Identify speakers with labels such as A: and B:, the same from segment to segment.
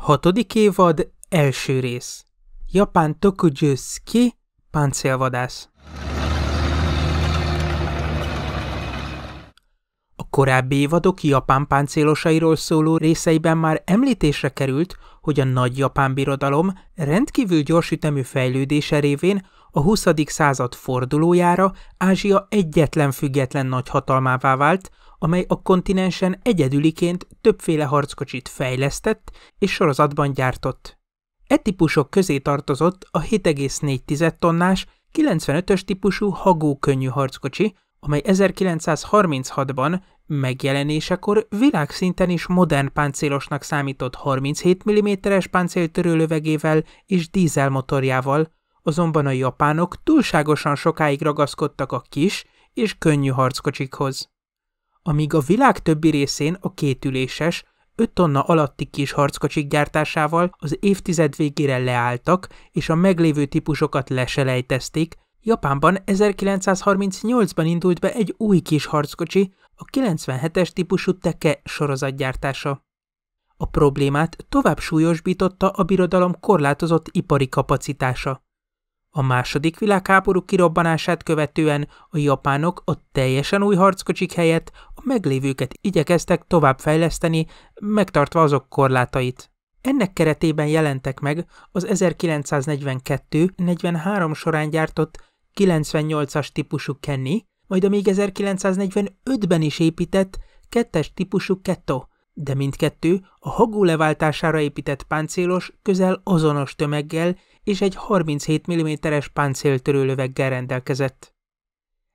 A: Hatodik évad, első rész. Japán Tokujuski, páncélvadász. A korábbi évadok japán páncélosairól szóló részeiben már említésre került, hogy a nagy japán birodalom rendkívül ütemű fejlődése révén a 20. század fordulójára Ázsia egyetlen független nagyhatalmává vált, amely a kontinensen egyedüliként többféle harckocsit fejlesztett és sorozatban gyártott. E típusok közé tartozott a 7,4 tonnás, 95-ös típusú hagó könnyű harckocsi, amely 1936-ban megjelenésekor világszinten is modern páncélosnak számított 37 mm-es páncéltörőlövegével és dízelmotorjával, azonban a japánok túlságosan sokáig ragaszkodtak a kis és könnyű harckocsikhoz amíg a világ többi részén a kétüléses, 5 tonna alatti kis harckocsik gyártásával az évtized végére leálltak, és a meglévő típusokat leselejtezték, Japánban 1938-ban indult be egy új kis harckocsi, a 97-es típusú Teke sorozatgyártása. A problémát tovább súlyosbította a birodalom korlátozott ipari kapacitása. A második világháború kirobbanását követően a japánok a teljesen új harckocsik helyett a meglévőket igyekeztek továbbfejleszteni, megtartva azok korlátait. Ennek keretében jelentek meg az 1942-43 során gyártott 98-as típusú Kenny, majd a még 1945-ben is épített kettes típusú ketto. de mindkettő a hagó leváltására épített páncélos, közel azonos tömeggel és egy 37 mm-es löveggel rendelkezett.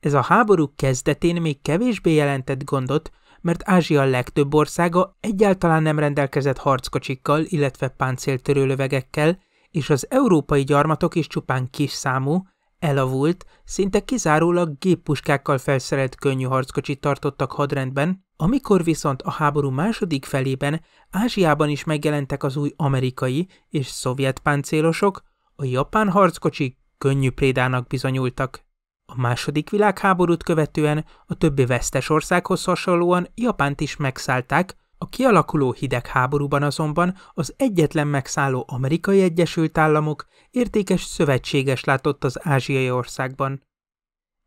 A: Ez a háború kezdetén még kevésbé jelentett gondot, mert Ázsia legtöbb országa egyáltalán nem rendelkezett harckocsikkal, illetve páncéltörő lövegekkel, és az európai gyarmatok is csupán kis számú, elavult, szinte kizárólag géppuskákkal felszerelt könnyű harckocsit tartottak hadrendben, amikor viszont a háború második felében Ázsiában is megjelentek az új amerikai és szovjet páncélosok, a japán harckocsik könnyű prédának bizonyultak. A második világháborút követően a többi vesztes országhoz hasonlóan Japánt is megszállták, a kialakuló hidegháborúban azonban az egyetlen megszálló amerikai Egyesült Államok értékes szövetséges látott az ázsiai országban.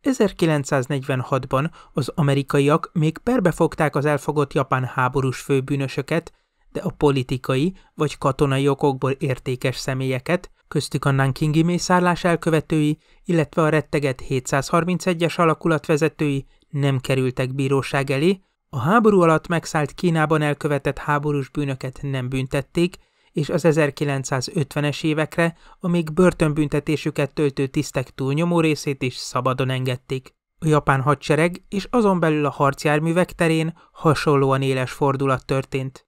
A: 1946-ban az amerikaiak még perbefogták az elfogott japán háborús főbűnösöket, de a politikai vagy katonai okokból értékes személyeket, köztük a Nankingi mészárlás elkövetői, illetve a retteget 731-es alakulat vezetői nem kerültek bíróság elé, a háború alatt megszállt Kínában elkövetett háborús bűnöket nem büntették, és az 1950-es évekre a még börtönbüntetésüket töltő tisztek túlnyomó részét is szabadon engedték. A japán hadsereg és azon belül a harcjárművek terén hasonlóan éles fordulat történt.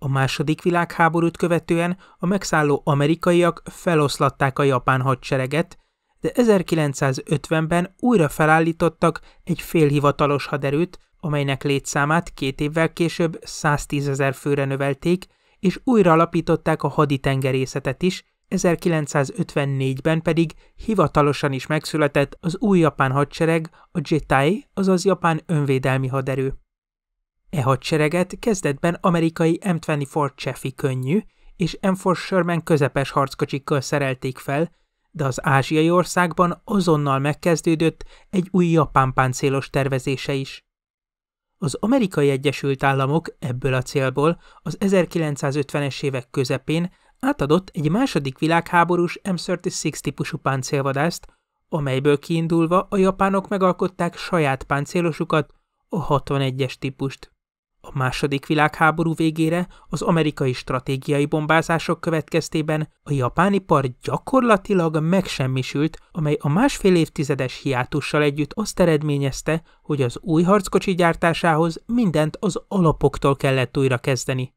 A: A második világháborút követően a megszálló amerikaiak feloszlatták a japán hadsereget, de 1950-ben újra felállítottak egy félhivatalos haderőt, amelynek létszámát két évvel később 110 ezer főre növelték, és újra alapították a haditengerészetet is, 1954-ben pedig hivatalosan is megszületett az új japán hadsereg, a JETAI, azaz japán önvédelmi haderő. E hadsereget kezdetben amerikai M24 Chaffee könnyű és M4 Sherman közepes harckocsikkal szerelték fel, de az ázsiai országban azonnal megkezdődött egy új japán páncélos tervezése is. Az amerikai Egyesült Államok ebből a célból az 1950-es évek közepén átadott egy második világháborús M36 típusú páncélvadászt, amelyből kiindulva a japánok megalkották saját páncélosukat, a 61-es típust. A második világháború végére az amerikai stratégiai bombázások következtében a japán ipar gyakorlatilag megsemmisült, amely a másfél évtizedes hiátussal együtt azt eredményezte, hogy az új harckocsi gyártásához mindent az alapoktól kellett újra kezdeni.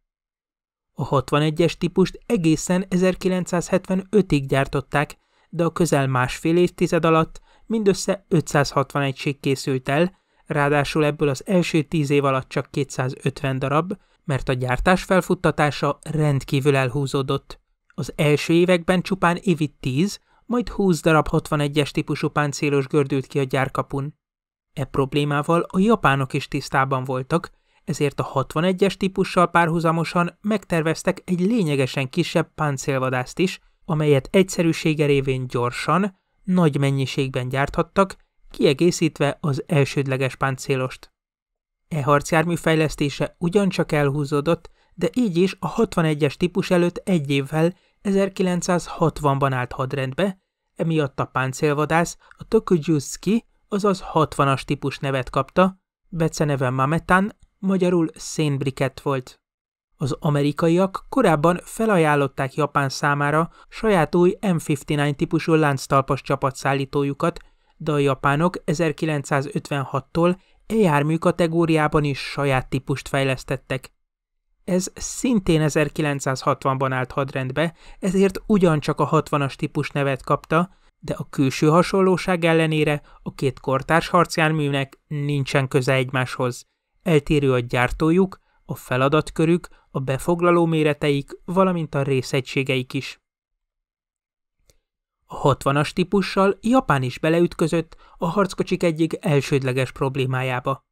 A: A 61-es típust egészen 1975-ig gyártották, de a közel másfél évtized alatt mindössze 560 egység készült el, Ráadásul ebből az első tíz év alatt csak 250 darab, mert a gyártás felfuttatása rendkívül elhúzódott. Az első években csupán évi 10, majd 20 darab 61-es típusú páncélos gördült ki a gyárkapun. E problémával a japánok is tisztában voltak, ezért a 61-es típussal párhuzamosan megterveztek egy lényegesen kisebb páncélvadászt is, amelyet egyszerűsége révén gyorsan, nagy mennyiségben gyárthattak, kiegészítve az elsődleges páncélost. E harcjármű fejlesztése ugyancsak elhúzódott, de így is a 61-es típus előtt egy évvel 1960-ban állt hadrendbe, emiatt a páncélvadász a Tokujuski, azaz 60-as típus nevet kapta, beceneve Mametán, magyarul szénbrikett volt. Az amerikaiak korábban felajánlották Japán számára saját új M59 típusú lánctalpas csapatszállítójukat de a japánok 1956-tól e jármű kategóriában is saját típust fejlesztettek. Ez szintén 1960-ban állt hadrendbe, ezért ugyancsak a 60-as típus nevet kapta, de a külső hasonlóság ellenére a két kortárs harcjárműnek nincsen köze egymáshoz. Eltérő a gyártójuk, a feladatkörük, a befoglaló méreteik, valamint a részegységeik is. A 60-as típussal Japán is beleütközött a harckocsik egyik elsődleges problémájába.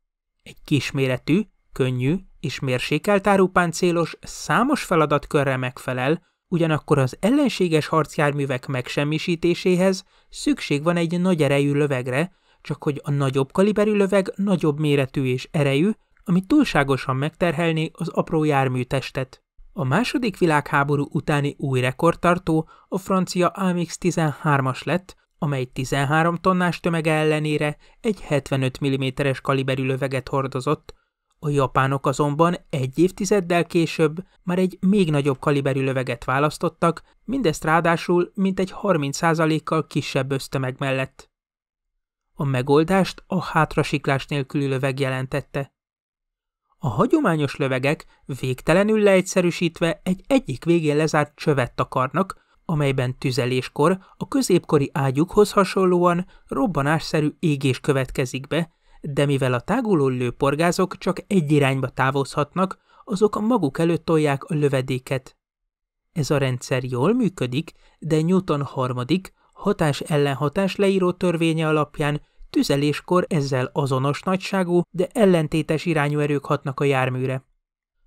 A: Egy kisméretű, könnyű és mérsékelt páncélos számos feladatkörre megfelel, ugyanakkor az ellenséges harcjárművek megsemmisítéséhez szükség van egy nagy erejű lövegre, csak hogy a nagyobb kaliberű löveg nagyobb méretű és erejű, ami túlságosan megterhelné az apró testet. A második világháború utáni új rekordtartó a francia amx 13-as lett, amely 13 tonnás tömege ellenére egy 75 mm-es kaliberű löveget hordozott, a japánok azonban egy évtizeddel később már egy még nagyobb kaliberű löveget választottak, mindezt ráadásul mintegy 30%-kal kisebb ösztömeg mellett. A megoldást a hátrasiklás nélküli löveg jelentette. A hagyományos lövegek végtelenül leegyszerűsítve egy egyik végén lezárt csövet takarnak, amelyben tüzeléskor a középkori ágyukhoz hasonlóan robbanásszerű égés következik be, de mivel a táguló lőporgázok csak egy irányba távozhatnak, azok a maguk előtt tolják a lövedéket. Ez a rendszer jól működik, de Newton harmadik, hatás ellenhatás leíró törvénye alapján Tüzeléskor ezzel azonos nagyságú, de ellentétes irányú erők hatnak a járműre.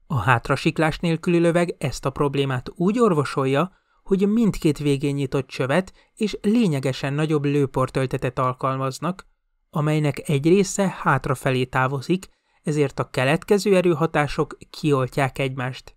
A: A hátrasiklás nélküli löveg ezt a problémát úgy orvosolja, hogy mindkét végén nyitott csövet és lényegesen nagyobb lőportöltetet alkalmaznak, amelynek egy része hátrafelé távozik, ezért a keletkező erőhatások kioltják egymást.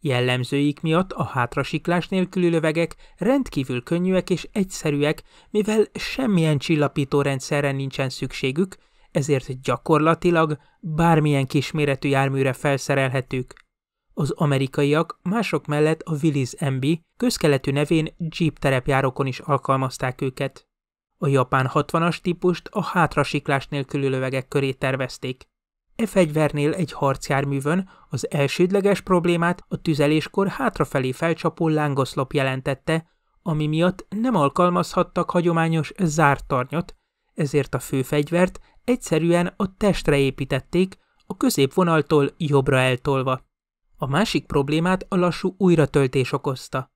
A: Jellemzőik miatt a hátrasiklás nélküli lövegek rendkívül könnyűek és egyszerűek, mivel semmilyen csillapító rendszerre nincsen szükségük, ezért gyakorlatilag bármilyen kisméretű járműre felszerelhetők. Az amerikaiak mások mellett a Willis MB közkeletű nevén Jeep terepjárokon is alkalmazták őket. A japán 60-as típust a hátrasiklás nélküli lövegek köré tervezték. E fegyvernél egy harcjárművön az elsődleges problémát a tüzeléskor hátrafelé felcsapó lángoszlop jelentette, ami miatt nem alkalmazhattak hagyományos zárt tarnyot, ezért a főfegyvert egyszerűen a testre építették, a középvonaltól jobbra eltolva. A másik problémát a lassú újratöltés okozta.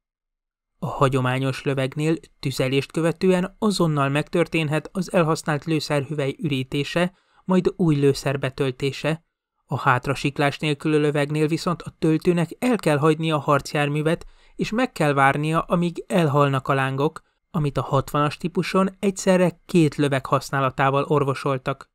A: A hagyományos lövegnél tüzelést követően azonnal megtörténhet az elhasznált lőszerhüvely ürítése, majd új lőszer betöltése. A hátrasiklás nélkül lövegnél viszont a töltőnek el kell hagynia a harcjárművet, és meg kell várnia, amíg elhalnak a lángok, amit a 60-as típuson egyszerre két löveg használatával orvosoltak.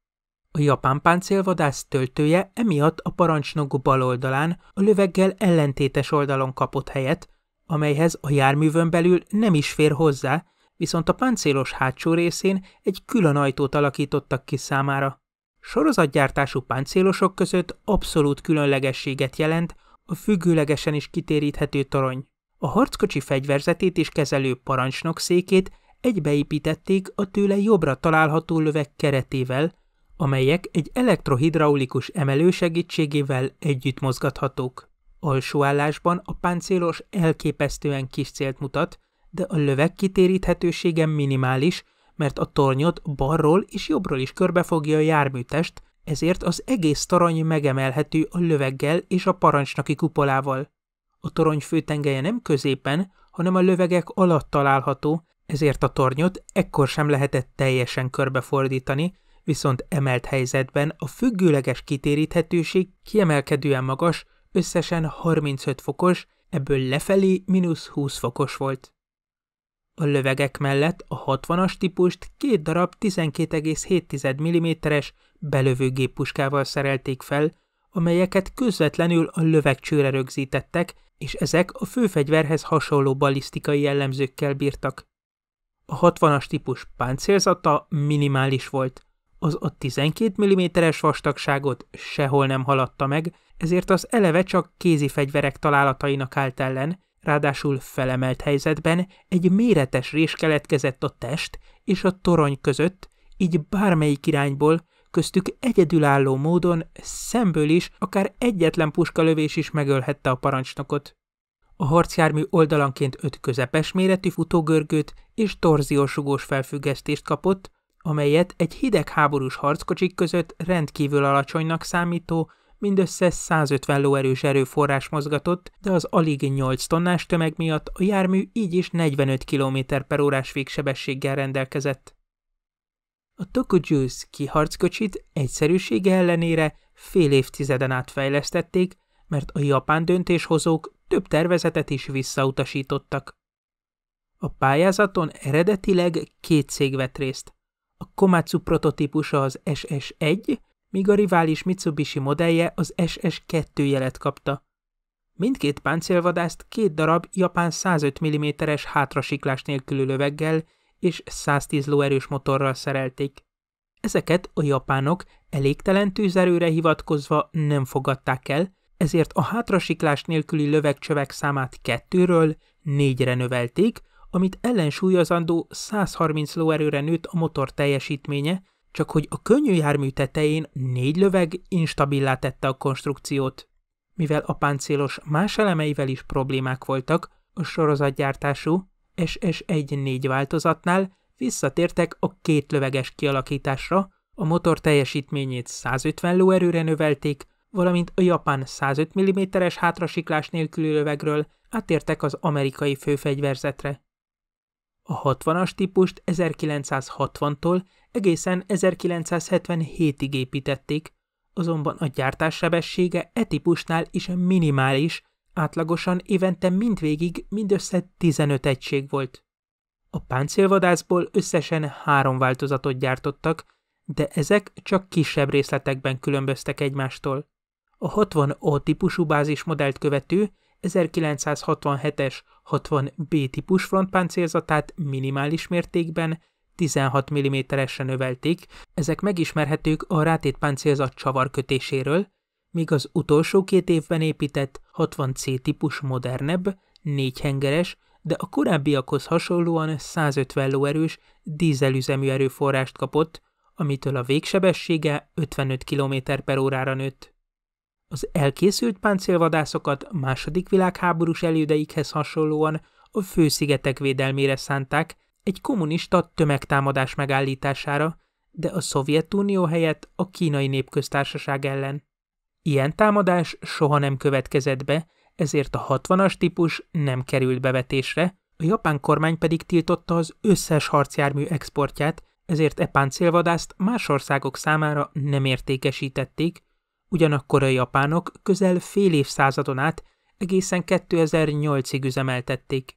A: A japán páncélvadász töltője emiatt a parancsnok bal oldalán, a löveggel ellentétes oldalon kapott helyet, amelyhez a járművön belül nem is fér hozzá, viszont a páncélos hátsó részén egy külön ajtót alakítottak ki számára sorozatgyártású páncélosok között abszolút különlegességet jelent a függőlegesen is kitéríthető torony. A harckocsi fegyverzetét és kezelő parancsnok székét egybeépítették a tőle jobbra található lövek keretével, amelyek egy elektrohidraulikus emelő segítségével együtt mozgathatók. állásban a páncélos elképesztően kis célt mutat, de a lövek kitéríthetősége minimális, mert a tornyot balról és jobbról is körbefogja a járműtest, ezért az egész torony megemelhető a löveggel és a parancsnoki kupolával. A torony főtengelye nem középen, hanem a lövegek alatt található, ezért a tornyot ekkor sem lehetett teljesen körbefordítani, viszont emelt helyzetben a függőleges kitéríthetőség kiemelkedően magas, összesen 35 fokos, ebből lefelé mínusz 20 fokos volt. A lövegek mellett a 60-as típust két darab 12,7 mm-es belövőgéppuskával szerelték fel, amelyeket közvetlenül a lövegcsőre rögzítettek, és ezek a főfegyverhez hasonló balisztikai jellemzőkkel bírtak. A 60-as típus páncélzata minimális volt. Az a 12 mm-es vastagságot sehol nem haladta meg, ezért az eleve csak kézi fegyverek találatainak állt ellen, Ráadásul felemelt helyzetben egy méretes rés keletkezett a test és a torony között, így bármelyik irányból, köztük egyedülálló módon, szemből is, akár egyetlen puskalövés is megölhette a parancsnokot. A harcjármű oldalanként öt közepes méretű futógörgőt és torziósugós felfüggesztést kapott, amelyet egy hidegháborús harckocsik között rendkívül alacsonynak számító, mindössze 150 lóerős erőforrás mozgatott, de az alig 8 tonnás tömeg miatt a jármű így is 45 km per órás végsebességgel rendelkezett. A Tokujus kiharckocsit egyszerűsége ellenére fél évtizeden át fejlesztették, mert a japán döntéshozók több tervezetet is visszautasítottak. A pályázaton eredetileg két cég vett részt. A Komatsu prototípusa az SS1, míg a rivális Mitsubishi modellje az SS2 jelet kapta. Mindkét páncélvadászt két darab japán 105 mm-es hátrasiklás nélkülű löveggel és 110 lóerős motorral szerelték. Ezeket a japánok elégtelen tűzerőre hivatkozva nem fogadták el, ezért a hátrasiklás nélküli lövegcsövek számát kettőről négyre növelték, amit ellensúlyozandó 130 lóerőre nőtt a motor teljesítménye, csak hogy a könnyű jármű tetején négy löveg instabilá tette a konstrukciót. Mivel a páncélos más elemeivel is problémák voltak, a sorozatgyártású SS1-4 változatnál visszatértek a két löveges kialakításra, a motor teljesítményét 150 lóerőre növelték, valamint a japán 105 mm-es hátrasiklás nélküli lövegről átértek az amerikai főfegyverzetre. A 60-as típust 1960-tól Egészen 1977-ig építették, azonban a gyártás sebessége e típusnál is minimális, átlagosan évente mindvégig mindössze 15 egység volt. A páncélvadászból összesen három változatot gyártottak, de ezek csak kisebb részletekben különböztek egymástól. A 60O típusú bázismodellt követő 1967-es 60B típus frontpáncélzatát minimális mértékben, 16 mm-esre növelték, ezek megismerhetők a rátétpáncélzat kötéséről, míg az utolsó két évben épített 60C típus modernebb, négyhengeres, de a korábbiakhoz hasonlóan 150 lóerős dízelüzemű erőforrást kapott, amitől a végsebessége 55 km per órára nőtt. Az elkészült páncélvadászokat második világháborús elődeikhez hasonlóan a főszigetek védelmére szánták, egy kommunista tömegtámadás megállítására, de a Szovjetunió helyett a kínai népköztársaság ellen. Ilyen támadás soha nem következett be, ezért a 60-as típus nem került bevetésre, a japán kormány pedig tiltotta az összes harcjármű exportját, ezért e páncélvadászt más országok számára nem értékesítették, ugyanakkor a japánok közel fél évszázadon át egészen 2008-ig üzemeltették.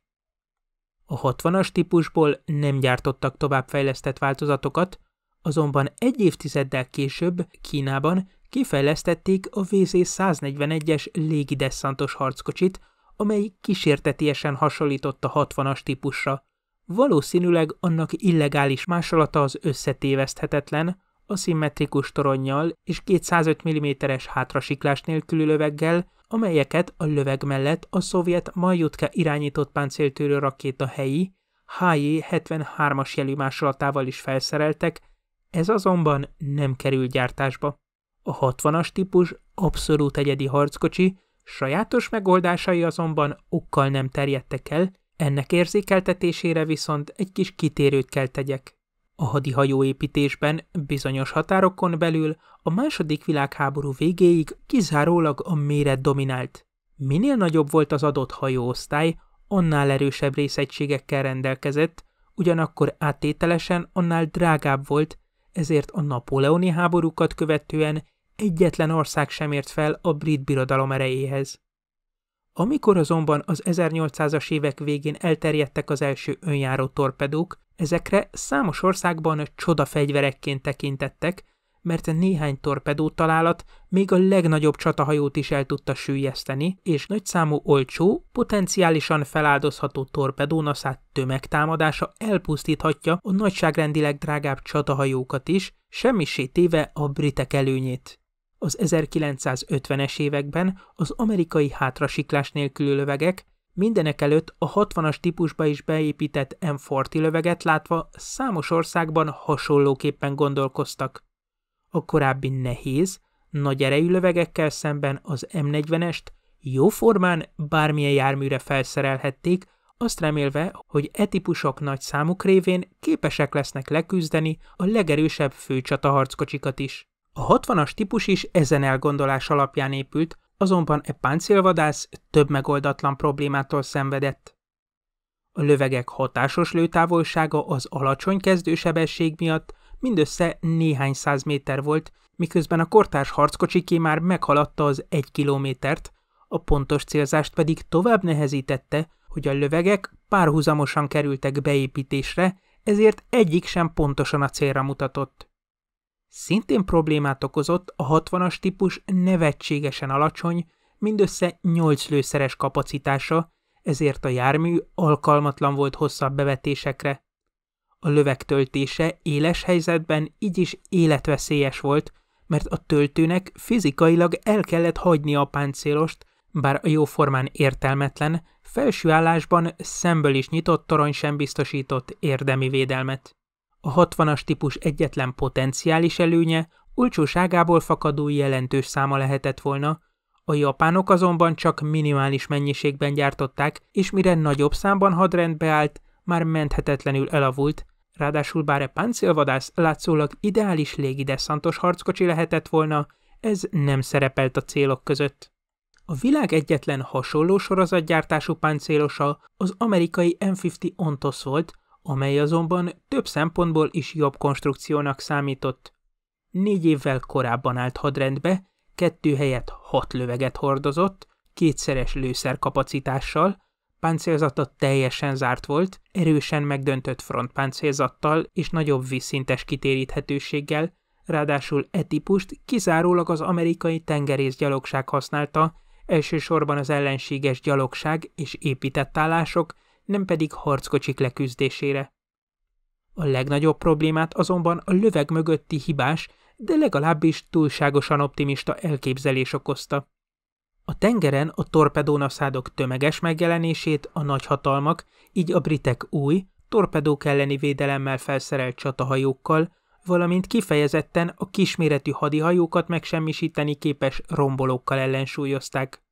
A: A 60-as típusból nem gyártottak továbbfejlesztett változatokat, azonban egy évtizeddel később Kínában kifejlesztették a VZ 141-es légidesszantos harckocsit, amely kísértetiesen hasonlított a 60-as típusra. Valószínűleg annak illegális másolata az összetéveszthetetlen, a szimmetrikus toronnyal és 205 mm-es hátrasiklás nélküli löveggel, amelyeket a löveg mellett a szovjet Majutka irányított páncéltörő rakéta helyi HJ-73-as jelű másolatával is felszereltek, ez azonban nem került gyártásba. A 60-as típus abszolút egyedi harckocsi, sajátos megoldásai azonban okkal nem terjedtek el, ennek érzékeltetésére viszont egy kis kitérőt kell tegyek. A hadihajóépítésben bizonyos határokon belül a második világháború végéig kizárólag a méret dominált. Minél nagyobb volt az adott hajóosztály, annál erősebb részegységekkel rendelkezett, ugyanakkor áttételesen annál drágább volt, ezért a napóleoni háborúkat követően egyetlen ország sem ért fel a brit birodalom erejéhez. Amikor azonban az 1800-as évek végén elterjedtek az első önjáró torpedók, Ezekre számos országban csodafegyverekként tekintettek, mert néhány torpedó találat még a legnagyobb csatahajót is el tudta sűjeszteni, és nagyszámú olcsó, potenciálisan feláldozható torpedónaszát tömegtámadása elpusztíthatja a nagyságrendileg drágább csatahajókat is, semmisé téve a britek előnyét. Az 1950-es években az amerikai hátrasiklás nélkülű lövegek Mindenek előtt a 60-as típusba is beépített M40 löveget látva számos országban hasonlóképpen gondolkoztak. A korábbi nehéz, nagy erejű lövegekkel szemben az M40-est jóformán bármilyen járműre felszerelhették, azt remélve, hogy e típusok nagy számuk révén képesek lesznek leküzdeni a legerősebb főcsataharckocsikat is. A 60-as típus is ezen elgondolás alapján épült, azonban e páncélvadász több megoldatlan problémától szenvedett. A lövegek hatásos lőtávolsága az alacsony kezdősebesség miatt mindössze néhány száz méter volt, miközben a kortárs harckocsiké már meghaladta az egy kilométert, a pontos célzást pedig tovább nehezítette, hogy a lövegek párhuzamosan kerültek beépítésre, ezért egyik sem pontosan a célra mutatott. Szintén problémát okozott a 60-as típus nevetségesen alacsony, mindössze 8 lőszeres kapacitása, ezért a jármű alkalmatlan volt hosszabb bevetésekre. A löveg töltése éles helyzetben így is életveszélyes volt, mert a töltőnek fizikailag el kellett hagyni a páncélost, bár a jóformán értelmetlen, felső állásban szemből is nyitott torony sem biztosított érdemi védelmet. A 60-as típus egyetlen potenciális előnye olcsóságából fakadó jelentős száma lehetett volna, a japánok azonban csak minimális mennyiségben gyártották, és mire nagyobb számban hadrendbe állt, már menthetetlenül elavult, ráadásul bár a páncélvadász látszólag ideális légideszantos harckocsi lehetett volna, ez nem szerepelt a célok között. A világ egyetlen hasonló sorozatgyártású páncélosa az amerikai M50 Ontos volt, amely azonban több szempontból is jobb konstrukciónak számított. Négy évvel korábban állt hadrendbe, kettő helyett hat löveget hordozott, kétszeres lőszerkapacitással, páncélzata teljesen zárt volt, erősen megdöntött frontpáncélzattal és nagyobb vízszintes kitéríthetőséggel, ráadásul e típust kizárólag az amerikai tengerészgyalogság használta, elsősorban az ellenséges gyalogság és épített állások, nem pedig harckocsik leküzdésére. A legnagyobb problémát azonban a löveg mögötti hibás, de legalábbis túlságosan optimista elképzelés okozta. A tengeren a torpedónaszádok tömeges megjelenését a nagyhatalmak, így a britek új, torpedók elleni védelemmel felszerelt csatahajókkal, valamint kifejezetten a kisméretű hadihajókat megsemmisíteni képes rombolókkal ellensúlyozták.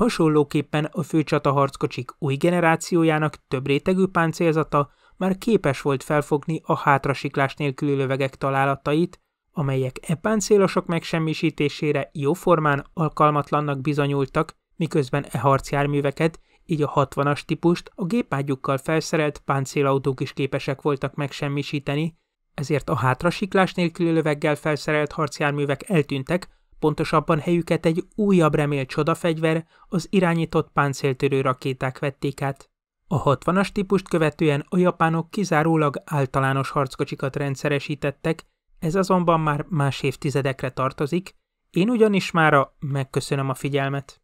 A: Hasonlóképpen a főcsataharckocsik új generációjának több rétegű páncélzata már képes volt felfogni a hátrasiklás nélküli lövegek találatait, amelyek e páncélosok megsemmisítésére jóformán alkalmatlannak bizonyultak, miközben e harcjárműveket, így a 60-as típust a gépágyukkal felszerelt páncélautók is képesek voltak megsemmisíteni, ezért a hátrasiklás nélküli löveggel felszerelt harcjárművek eltűntek Pontosabban helyüket egy újabb remélt csodafegyver, az irányított páncéltörő rakéták vették át. A 60-as típust követően a japánok kizárólag általános harckocsikat rendszeresítettek, ez azonban már más évtizedekre tartozik, én ugyanis mára megköszönöm a figyelmet.